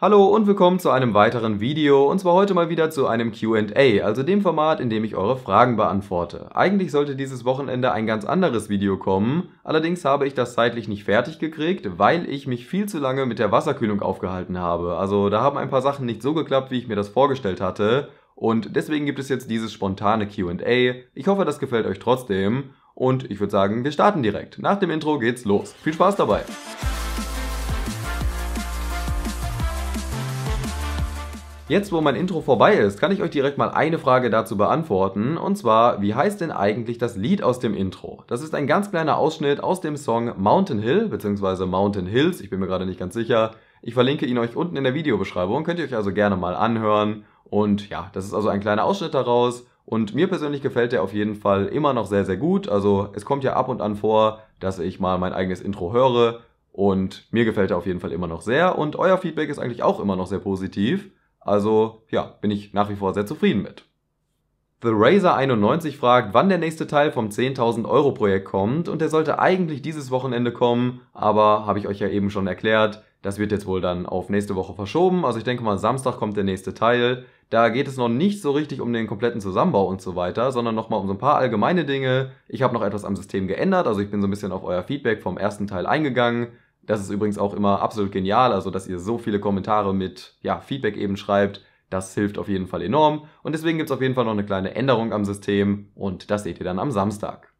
Hallo und willkommen zu einem weiteren Video und zwar heute mal wieder zu einem Q&A, also dem Format, in dem ich eure Fragen beantworte. Eigentlich sollte dieses Wochenende ein ganz anderes Video kommen, allerdings habe ich das zeitlich nicht fertig gekriegt, weil ich mich viel zu lange mit der Wasserkühlung aufgehalten habe. Also da haben ein paar Sachen nicht so geklappt, wie ich mir das vorgestellt hatte und deswegen gibt es jetzt dieses spontane Q&A. Ich hoffe, das gefällt euch trotzdem und ich würde sagen, wir starten direkt. Nach dem Intro geht's los. Viel Spaß dabei! Jetzt, wo mein Intro vorbei ist, kann ich euch direkt mal eine Frage dazu beantworten. Und zwar, wie heißt denn eigentlich das Lied aus dem Intro? Das ist ein ganz kleiner Ausschnitt aus dem Song Mountain Hill bzw. Mountain Hills. Ich bin mir gerade nicht ganz sicher. Ich verlinke ihn euch unten in der Videobeschreibung. Könnt ihr euch also gerne mal anhören. Und ja, das ist also ein kleiner Ausschnitt daraus. Und mir persönlich gefällt der auf jeden Fall immer noch sehr, sehr gut. Also es kommt ja ab und an vor, dass ich mal mein eigenes Intro höre. Und mir gefällt er auf jeden Fall immer noch sehr. Und euer Feedback ist eigentlich auch immer noch sehr positiv. Also ja, bin ich nach wie vor sehr zufrieden mit. The Razer 91 fragt, wann der nächste Teil vom 10.000 Euro Projekt kommt und der sollte eigentlich dieses Wochenende kommen, aber habe ich euch ja eben schon erklärt, das wird jetzt wohl dann auf nächste Woche verschoben. Also ich denke mal, Samstag kommt der nächste Teil. Da geht es noch nicht so richtig um den kompletten Zusammenbau und so weiter, sondern nochmal um so ein paar allgemeine Dinge. Ich habe noch etwas am System geändert, also ich bin so ein bisschen auf euer Feedback vom ersten Teil eingegangen. Das ist übrigens auch immer absolut genial, also dass ihr so viele Kommentare mit ja, Feedback eben schreibt. Das hilft auf jeden Fall enorm und deswegen gibt es auf jeden Fall noch eine kleine Änderung am System und das seht ihr dann am Samstag.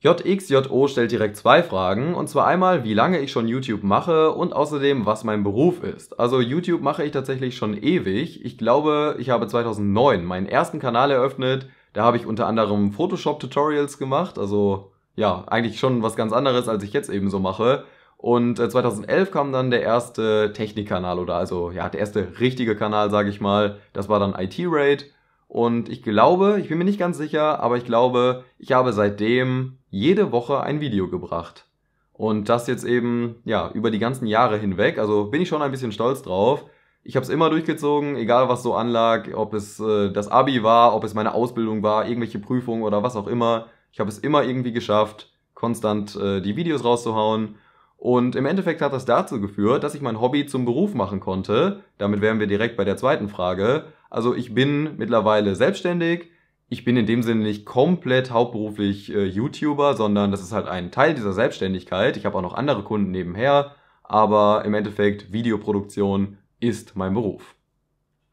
JXJO stellt direkt zwei Fragen und zwar einmal, wie lange ich schon YouTube mache und außerdem, was mein Beruf ist. Also YouTube mache ich tatsächlich schon ewig. Ich glaube, ich habe 2009 meinen ersten Kanal eröffnet. Da habe ich unter anderem Photoshop-Tutorials gemacht, also ja, eigentlich schon was ganz anderes, als ich jetzt eben so mache. Und 2011 äh, kam dann der erste Technikkanal oder also ja, der erste richtige Kanal, sage ich mal. Das war dann IT Raid. Und ich glaube, ich bin mir nicht ganz sicher, aber ich glaube, ich habe seitdem jede Woche ein Video gebracht. Und das jetzt eben, ja, über die ganzen Jahre hinweg. Also bin ich schon ein bisschen stolz drauf. Ich habe es immer durchgezogen, egal was so anlag, ob es äh, das Abi war, ob es meine Ausbildung war, irgendwelche Prüfungen oder was auch immer. Ich habe es immer irgendwie geschafft, konstant äh, die Videos rauszuhauen. Und im Endeffekt hat das dazu geführt, dass ich mein Hobby zum Beruf machen konnte. Damit wären wir direkt bei der zweiten Frage. Also ich bin mittlerweile selbstständig. Ich bin in dem Sinne nicht komplett hauptberuflich äh, YouTuber, sondern das ist halt ein Teil dieser Selbstständigkeit. Ich habe auch noch andere Kunden nebenher, aber im Endeffekt Videoproduktion ist mein Beruf.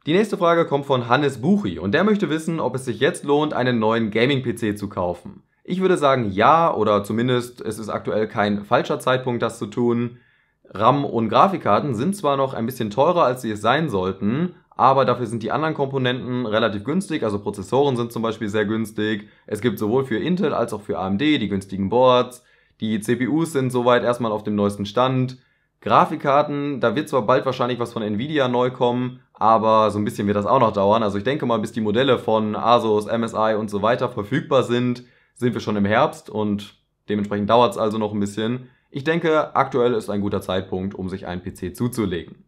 Die nächste Frage kommt von Hannes Buchi und der möchte wissen, ob es sich jetzt lohnt, einen neuen Gaming-PC zu kaufen. Ich würde sagen ja oder zumindest es ist aktuell kein falscher Zeitpunkt, das zu tun. RAM und Grafikkarten sind zwar noch ein bisschen teurer, als sie es sein sollten, aber dafür sind die anderen Komponenten relativ günstig, also Prozessoren sind zum Beispiel sehr günstig. Es gibt sowohl für Intel als auch für AMD die günstigen Boards. Die CPUs sind soweit erstmal auf dem neuesten Stand. Grafikkarten, da wird zwar bald wahrscheinlich was von Nvidia neu kommen, aber so ein bisschen wird das auch noch dauern. Also ich denke mal, bis die Modelle von Asus, MSI und so weiter verfügbar sind, sind wir schon im Herbst und dementsprechend dauert es also noch ein bisschen. Ich denke, aktuell ist ein guter Zeitpunkt, um sich einen PC zuzulegen.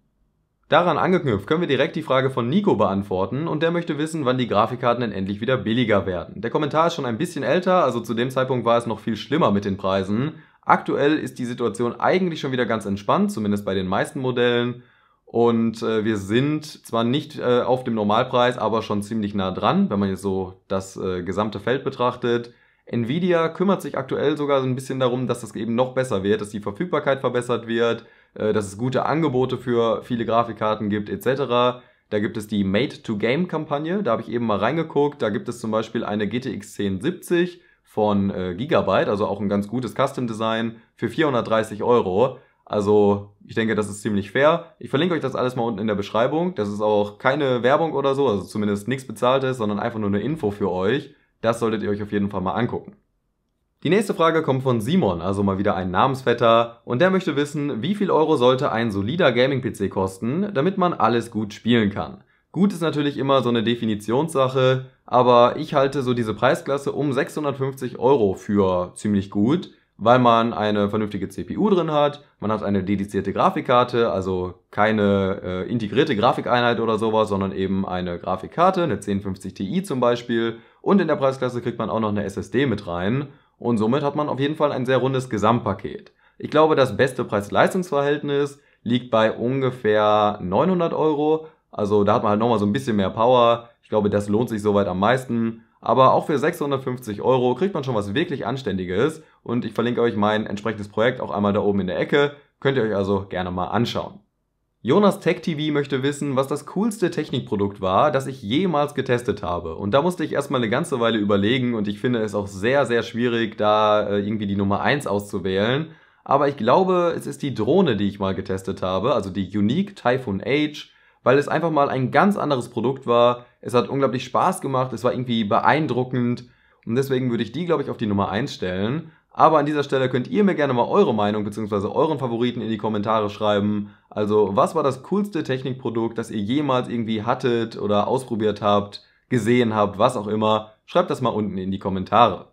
Daran angeknüpft können wir direkt die Frage von Nico beantworten und der möchte wissen, wann die Grafikkarten denn endlich wieder billiger werden. Der Kommentar ist schon ein bisschen älter, also zu dem Zeitpunkt war es noch viel schlimmer mit den Preisen. Aktuell ist die Situation eigentlich schon wieder ganz entspannt, zumindest bei den meisten Modellen. Und äh, wir sind zwar nicht äh, auf dem Normalpreis, aber schon ziemlich nah dran, wenn man jetzt so das äh, gesamte Feld betrachtet. Nvidia kümmert sich aktuell sogar so ein bisschen darum, dass das eben noch besser wird, dass die Verfügbarkeit verbessert wird, äh, dass es gute Angebote für viele Grafikkarten gibt etc. Da gibt es die Made-to-Game-Kampagne, da habe ich eben mal reingeguckt. Da gibt es zum Beispiel eine GTX 1070 von äh, Gigabyte, also auch ein ganz gutes Custom-Design für 430 Euro. Also ich denke, das ist ziemlich fair. Ich verlinke euch das alles mal unten in der Beschreibung. Das ist auch keine Werbung oder so, also zumindest nichts bezahltes, sondern einfach nur eine Info für euch. Das solltet ihr euch auf jeden Fall mal angucken. Die nächste Frage kommt von Simon, also mal wieder ein Namensvetter, und der möchte wissen, wie viel Euro sollte ein solider Gaming-PC kosten, damit man alles gut spielen kann. Gut ist natürlich immer so eine Definitionssache, aber ich halte so diese Preisklasse um 650 Euro für ziemlich gut, weil man eine vernünftige CPU drin hat, man hat eine dedizierte Grafikkarte, also keine äh, integrierte Grafikeinheit oder sowas, sondern eben eine Grafikkarte, eine 1050 Ti zum Beispiel. Und in der Preisklasse kriegt man auch noch eine SSD mit rein. Und somit hat man auf jeden Fall ein sehr rundes Gesamtpaket. Ich glaube, das beste Preis-Leistungs-Verhältnis liegt bei ungefähr 900 Euro. Also da hat man halt nochmal so ein bisschen mehr Power. Ich glaube, das lohnt sich soweit am meisten. Aber auch für 650 Euro kriegt man schon was wirklich Anständiges und ich verlinke euch mein entsprechendes Projekt auch einmal da oben in der Ecke. Könnt ihr euch also gerne mal anschauen. Jonas Tech TV möchte wissen, was das coolste Technikprodukt war, das ich jemals getestet habe. Und da musste ich erstmal eine ganze Weile überlegen und ich finde es auch sehr, sehr schwierig, da äh, irgendwie die Nummer 1 auszuwählen. Aber ich glaube, es ist die Drohne, die ich mal getestet habe, also die Unique Typhoon H weil es einfach mal ein ganz anderes Produkt war. Es hat unglaublich Spaß gemacht, es war irgendwie beeindruckend und deswegen würde ich die, glaube ich, auf die Nummer 1 stellen. Aber an dieser Stelle könnt ihr mir gerne mal eure Meinung bzw. euren Favoriten in die Kommentare schreiben. Also, was war das coolste Technikprodukt, das ihr jemals irgendwie hattet oder ausprobiert habt, gesehen habt, was auch immer? Schreibt das mal unten in die Kommentare.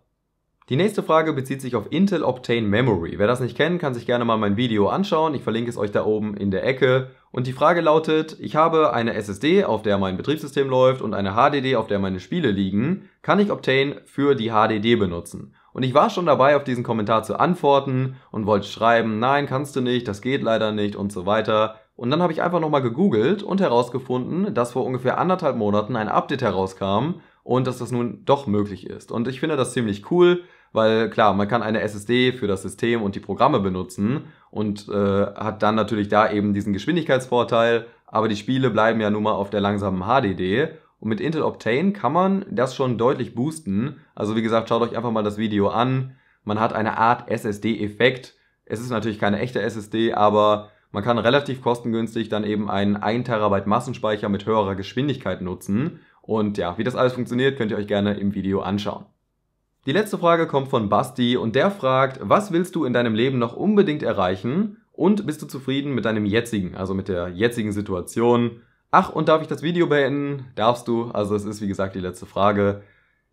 Die nächste Frage bezieht sich auf Intel Optane Memory. Wer das nicht kennt, kann sich gerne mal mein Video anschauen. Ich verlinke es euch da oben in der Ecke. Und die Frage lautet, ich habe eine SSD, auf der mein Betriebssystem läuft und eine HDD, auf der meine Spiele liegen. Kann ich Optane für die HDD benutzen? Und ich war schon dabei, auf diesen Kommentar zu antworten und wollte schreiben, nein, kannst du nicht, das geht leider nicht und so weiter. Und dann habe ich einfach nochmal gegoogelt und herausgefunden, dass vor ungefähr anderthalb Monaten ein Update herauskam und dass das nun doch möglich ist. Und ich finde das ziemlich cool, weil klar, man kann eine SSD für das System und die Programme benutzen und äh, hat dann natürlich da eben diesen Geschwindigkeitsvorteil, aber die Spiele bleiben ja nun mal auf der langsamen HDD und mit Intel Optane kann man das schon deutlich boosten. Also wie gesagt, schaut euch einfach mal das Video an. Man hat eine Art SSD-Effekt. Es ist natürlich keine echte SSD, aber man kann relativ kostengünstig dann eben einen 1 tb Massenspeicher mit höherer Geschwindigkeit nutzen. Und ja, wie das alles funktioniert, könnt ihr euch gerne im Video anschauen. Die letzte Frage kommt von Basti und der fragt, was willst du in deinem Leben noch unbedingt erreichen und bist du zufrieden mit deinem jetzigen, also mit der jetzigen Situation? Ach, und darf ich das Video beenden? Darfst du? Also es ist wie gesagt die letzte Frage.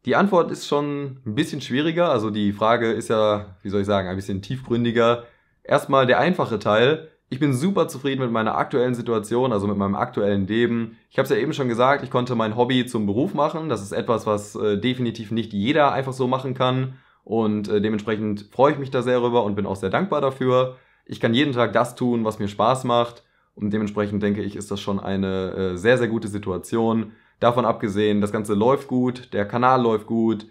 Die Antwort ist schon ein bisschen schwieriger, also die Frage ist ja, wie soll ich sagen, ein bisschen tiefgründiger. Erstmal der einfache Teil, ich bin super zufrieden mit meiner aktuellen Situation, also mit meinem aktuellen Leben. Ich habe es ja eben schon gesagt, ich konnte mein Hobby zum Beruf machen. Das ist etwas, was äh, definitiv nicht jeder einfach so machen kann. Und äh, dementsprechend freue ich mich da sehr rüber und bin auch sehr dankbar dafür. Ich kann jeden Tag das tun, was mir Spaß macht. Und dementsprechend denke ich, ist das schon eine äh, sehr, sehr gute Situation. Davon abgesehen, das Ganze läuft gut, der Kanal läuft gut,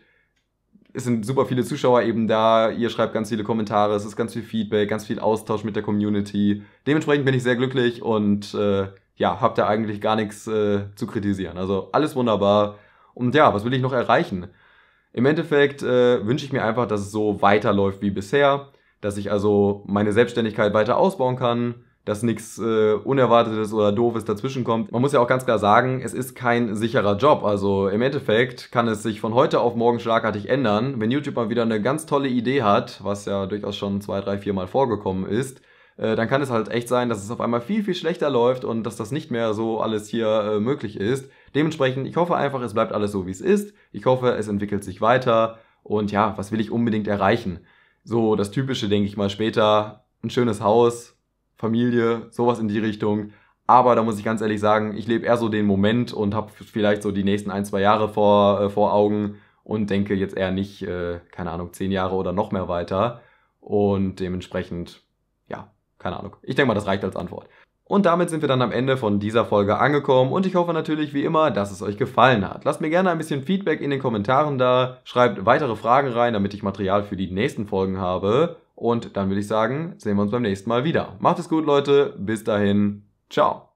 es sind super viele Zuschauer eben da, ihr schreibt ganz viele Kommentare, es ist ganz viel Feedback, ganz viel Austausch mit der Community. Dementsprechend bin ich sehr glücklich und äh, ja, habe da eigentlich gar nichts äh, zu kritisieren. Also alles wunderbar. Und ja, was will ich noch erreichen? Im Endeffekt äh, wünsche ich mir einfach, dass es so weiterläuft wie bisher, dass ich also meine Selbstständigkeit weiter ausbauen kann, dass nichts äh, Unerwartetes oder Doofes dazwischenkommt. Man muss ja auch ganz klar sagen, es ist kein sicherer Job. Also im Endeffekt kann es sich von heute auf morgen schlagartig ändern. Wenn YouTube mal wieder eine ganz tolle Idee hat, was ja durchaus schon zwei, drei, vier Mal vorgekommen ist, äh, dann kann es halt echt sein, dass es auf einmal viel, viel schlechter läuft und dass das nicht mehr so alles hier äh, möglich ist. Dementsprechend, ich hoffe einfach, es bleibt alles so, wie es ist. Ich hoffe, es entwickelt sich weiter. Und ja, was will ich unbedingt erreichen? So das Typische, denke ich mal, später ein schönes Haus, Familie, sowas in die Richtung. Aber da muss ich ganz ehrlich sagen, ich lebe eher so den Moment und habe vielleicht so die nächsten ein, zwei Jahre vor, äh, vor Augen und denke jetzt eher nicht, äh, keine Ahnung, zehn Jahre oder noch mehr weiter. Und dementsprechend, ja, keine Ahnung. Ich denke mal, das reicht als Antwort. Und damit sind wir dann am Ende von dieser Folge angekommen und ich hoffe natürlich wie immer, dass es euch gefallen hat. Lasst mir gerne ein bisschen Feedback in den Kommentaren da, schreibt weitere Fragen rein, damit ich Material für die nächsten Folgen habe und dann würde ich sagen, sehen wir uns beim nächsten Mal wieder. Macht es gut, Leute. Bis dahin. Ciao.